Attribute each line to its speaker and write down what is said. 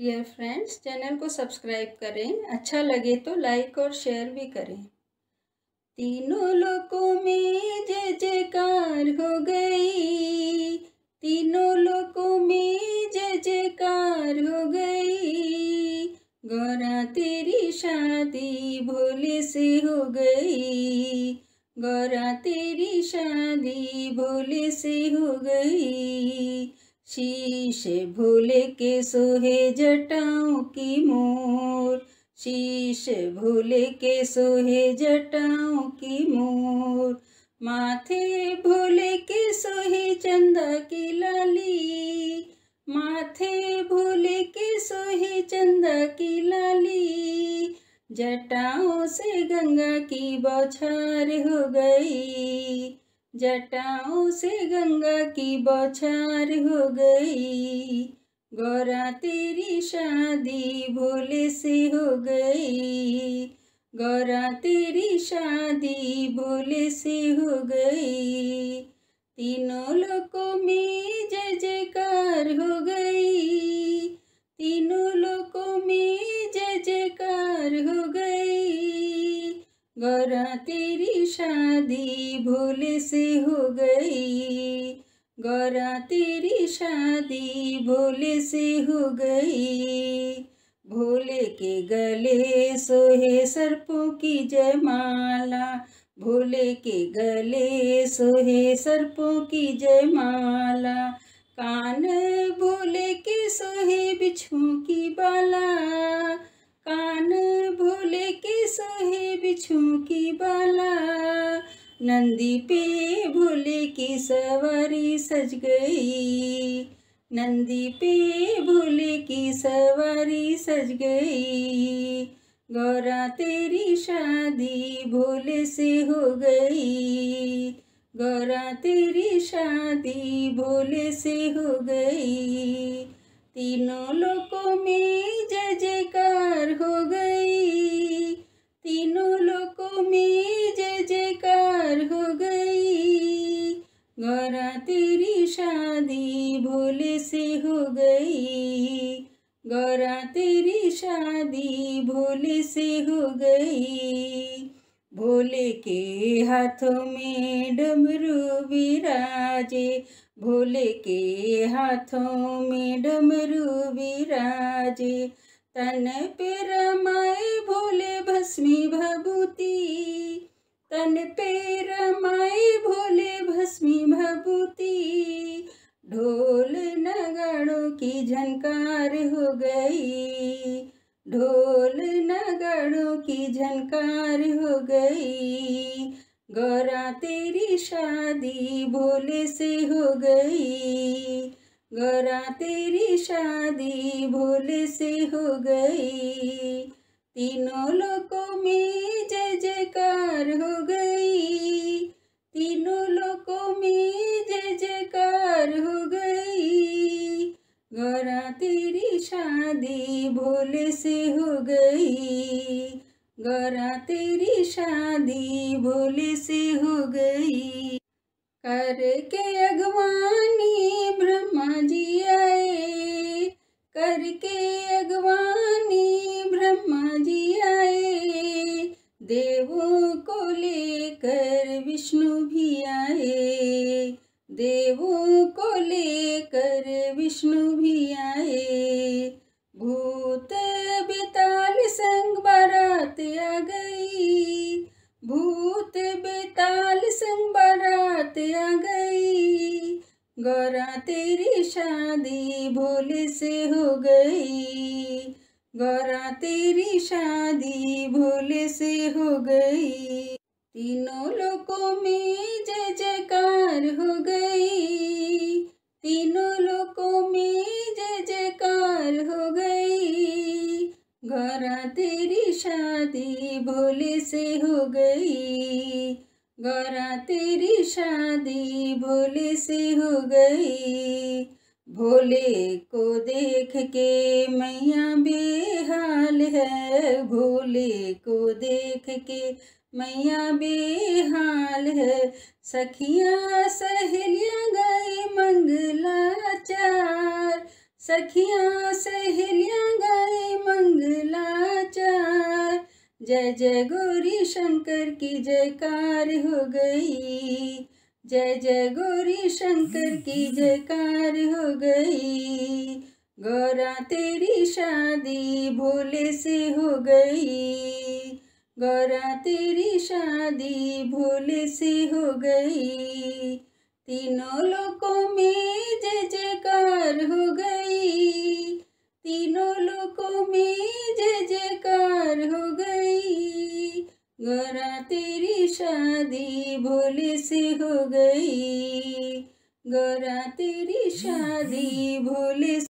Speaker 1: dear friends channel को subscribe करें अच्छा लगे तो लाइक और शेयर भी करें तीनों लोगों में जय जयकार हो गई तीनों लोगों में जय जयकार हो गई गौरा तेरी शादी भोले से हो गई गौरा तेरी शादी भोले से हो गई शीश भूल के सोहे जटाओं की मोर शीश भूल के सोहे जटाओं की मोर माथे भूल के सोहे चंदा की लाली माथे भूल के सोहे चंदा की लाली जटाओं से गंगा की बौछार हो गई जटाओं से गंगा की बौछार हो गई गौरा तेरी शादी भोले से हो गई गौरा तेरी शादी भोले से हो गई तीनों लोगों में जय जयकार हो गई तीनों लोगों में जय जयकार हो गई गौरा तेरी शादी भोले से हो गई गौरा तेरी शादी भोले से हो गई भोले के गले सोहे सर्पों की जयमाला भोले के गले सोहे सर्पों की जयमाला कान भोले के सोहे बिछू की बाला कान भोले के सोहे बिछू की बाला नंदी पे भोले की सवारी सज गई नंदी पे भोले की सवारी सज गई गौरा तेरी शादी भोले से हो गई गौरा तेरी शादी भोले से हो गई तीनों लोगों में जय जयकार हो गई तेरी शादी भोले से हो गई भोले के हाथों में डमरू विराजे भोले के हाथों में डमरू विराजे तन पे रमाए भोले भस्मी भभूति तन पे रमाए भोले भस्मी भभूति की झनकार हो गई ढोल नगड़ों की झनकार हो गई गौरा तेरी शादी भोले से हो गई गौरा तेरी शादी भोले से हो गई तीनों लोगों में जय जयकार हो गई तीनों लोगों में भूल से हो गई गौरा तेरी शादी भूल से हो गई कर के अगवानी ब्रह्मा जी आए करके अगवानी ब्रह्मा जी आए देवों को लेकर विष्णु भी आए देवों को लेकर विष्णु भी आए भूत बेताल संग बारात आ गई गौरा तेरी शादी भोले से हो गई गौरा तेरी शादी भोले से हो गई तीनों लोगों में जय जयकार हो गई तीनों लोगों में जय जयकार हो गई गौरा तेरी शादी भोले से हो गई गौरा तेरी शादी भोले से हो गई भोले को देख के मैया बेहाल है भोले को देख के मैया बेहाल है सखिया सहेलिया गई मंगलाचार सखिया सहेलिया गई मंग जय जय गौरी शंकर की जयकार हो गई जय जय गौरी शंकर की जयकार हो गई गौरा तेरी शादी भोले से हो गई गौरा तेरी शादी भोले से हो गई तीनों लोगों में जय जयकार हो गई तीनों लोगों में जय जयकार हो गई गोरा तेरी शादी भोले से हो गई गोरा तेरी शादी भोले